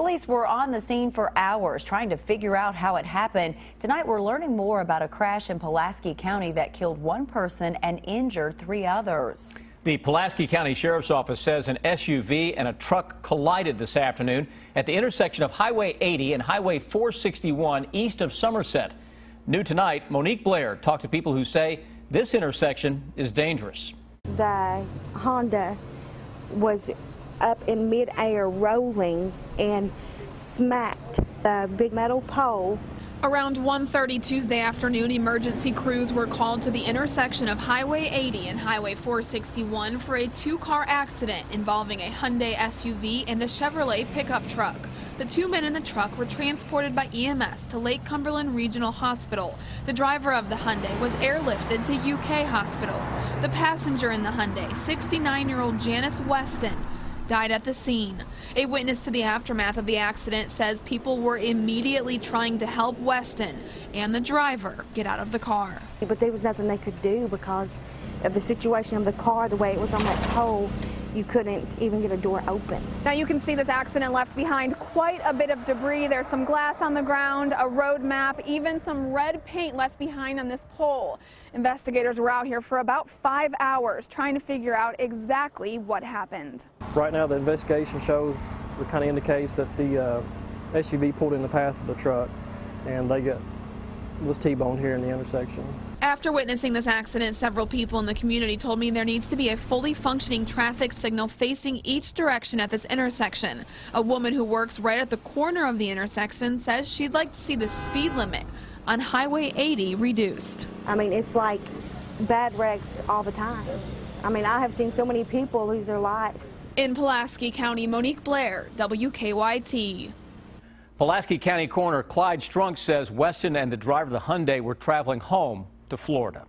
Police were on the scene for hours trying to figure out how it happened. Tonight, we're learning more about a crash in Pulaski County that killed one person and injured three others. The Pulaski County Sheriff's Office says an SUV and a truck collided this afternoon at the intersection of Highway 80 and Highway 461 east of Somerset. New tonight, Monique Blair talked to people who say this intersection is dangerous. The Honda was up in midair rolling and smacked the big metal pole. Around 1.30 Tuesday afternoon, emergency crews were called to the intersection of Highway 80 and Highway 461 for a two-car accident involving a Hyundai SUV and a Chevrolet pickup truck. The two men in the truck were transported by EMS to Lake Cumberland Regional Hospital. The driver of the Hyundai was airlifted to UK Hospital. The passenger in the Hyundai, 69-year-old Janice Weston, died at the scene. A witness to the aftermath of the accident says people were immediately trying to help Weston and the driver get out of the car. But there was nothing they could do because of the situation of the car, the way it was on that pole you couldn't even get a door open. Now you can see this accident left behind quite a bit of debris. There's some glass on the ground, a road map, even some red paint left behind on this pole. Investigators were out here for about five hours trying to figure out exactly what happened. Right now the investigation shows, it kind of indicates that the uh, SUV pulled in the path of the truck and they got was T-boned here in the intersection. After witnessing this accident, several people in the community told me there needs to be a fully functioning traffic signal facing each direction at this intersection. A woman who works right at the corner of the intersection says she'd like to see the speed limit on Highway 80 reduced. I mean, it's like bad wrecks all the time. I mean, I have seen so many people lose their lives in Pulaski County, Monique Blair, WKYT. Pulaski County Coroner Clyde Strunk says Weston and the driver of the Hyundai were traveling home to Florida.